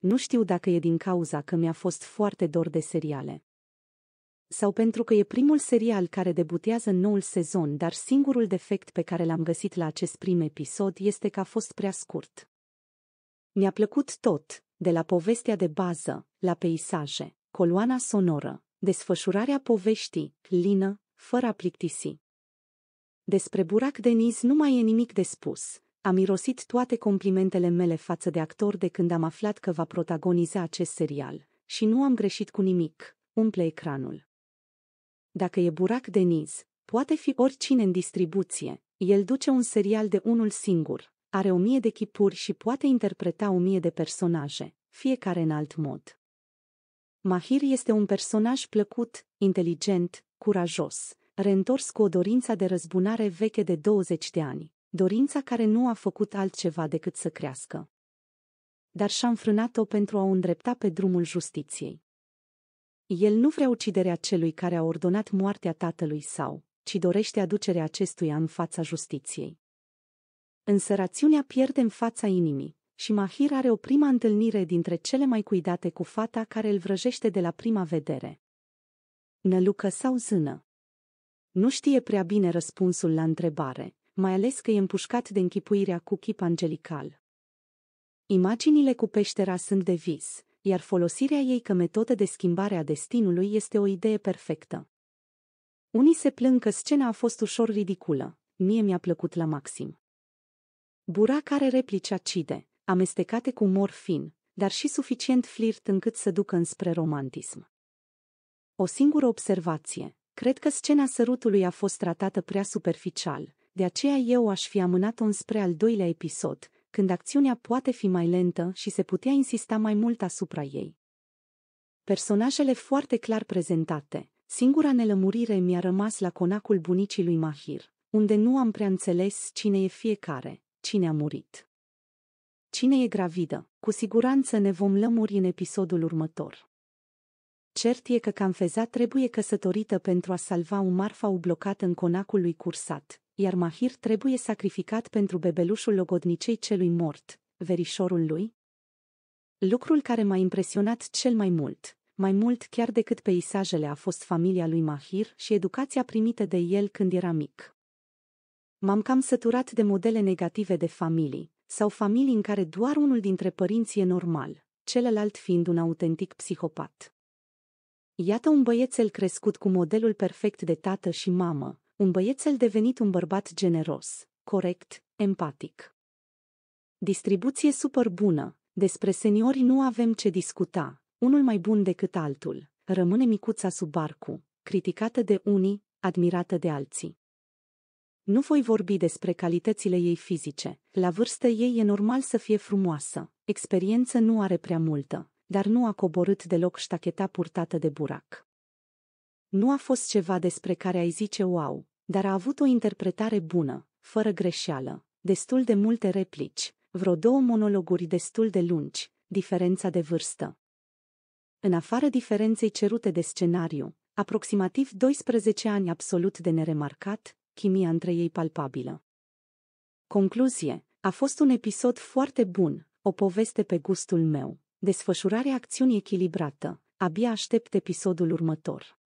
Nu știu dacă e din cauza că mi-a fost foarte dor de seriale. Sau pentru că e primul serial care debutează în noul sezon, dar singurul defect pe care l-am găsit la acest prim episod este că a fost prea scurt. Mi-a plăcut tot, de la povestea de bază, la peisaje, coloana sonoră, desfășurarea poveștii, lină, fără a plictisi. Despre Burac Deniz nu mai e nimic de spus, am irosit toate complimentele mele față de actor de când am aflat că va protagoniza acest serial și nu am greșit cu nimic, umple ecranul. Dacă e burac Deniz, poate fi oricine în distribuție, el duce un serial de unul singur, are o mie de chipuri și poate interpreta o mie de personaje, fiecare în alt mod. Mahir este un personaj plăcut, inteligent, curajos, reîntors cu o dorință de răzbunare veche de 20 de ani, dorința care nu a făcut altceva decât să crească. Dar și-a înfrânat-o pentru a o îndrepta pe drumul justiției. El nu vrea uciderea celui care a ordonat moartea tatălui sau, ci dorește aducerea acestuia în fața justiției. Însă rațiunea pierde în fața inimii și Mahir are o prima întâlnire dintre cele mai cuidate cu fata care îl vrăjește de la prima vedere. Nălucă sau zână? Nu știe prea bine răspunsul la întrebare, mai ales că e împușcat de închipuirea cu chip angelical. Imaginile cu peștera sunt de vis, iar folosirea ei ca metodă de schimbare a destinului este o idee perfectă. Unii se plâng că scena a fost ușor ridiculă, mie mi-a plăcut la maxim. Burac are replici acide, amestecate cu umor fin, dar și suficient flirt încât să ducă înspre romantism. O singură observație, cred că scena sărutului a fost tratată prea superficial, de aceea eu aș fi amânat-o înspre al doilea episod, când acțiunea poate fi mai lentă și se putea insista mai mult asupra ei. Personajele foarte clar prezentate, singura nelămurire mi-a rămas la conacul bunicii lui Mahir, unde nu am prea înțeles cine e fiecare, cine a murit. Cine e gravidă, cu siguranță ne vom lămuri în episodul următor. Cert e că Canfeza trebuie căsătorită pentru a salva un marfa blocat în conacul lui Cursat, iar Mahir trebuie sacrificat pentru bebelușul logodnicei celui mort, verișorul lui? Lucrul care m-a impresionat cel mai mult, mai mult chiar decât peisajele a fost familia lui Mahir și educația primită de el când era mic. M-am cam săturat de modele negative de familii, sau familii în care doar unul dintre părinți e normal, celălalt fiind un autentic psihopat. Iată un băiețel crescut cu modelul perfect de tată și mamă, un băiețel devenit un bărbat generos, corect, empatic. Distribuție super bună, despre seniori nu avem ce discuta, unul mai bun decât altul, rămâne micuța sub barcu, criticată de unii, admirată de alții. Nu voi vorbi despre calitățile ei fizice, la vârstă ei e normal să fie frumoasă, experiență nu are prea multă, dar nu a coborât deloc ștacheta purtată de burac. Nu a fost ceva despre care ai zice wow, dar a avut o interpretare bună, fără greșeală, destul de multe replici, vreo două monologuri destul de lungi, diferența de vârstă. În afară diferenței cerute de scenariu, aproximativ 12 ani absolut de neremarcat, chimia între ei palpabilă. Concluzie, a fost un episod foarte bun, o poveste pe gustul meu, desfășurare acțiunii echilibrată, abia aștept episodul următor.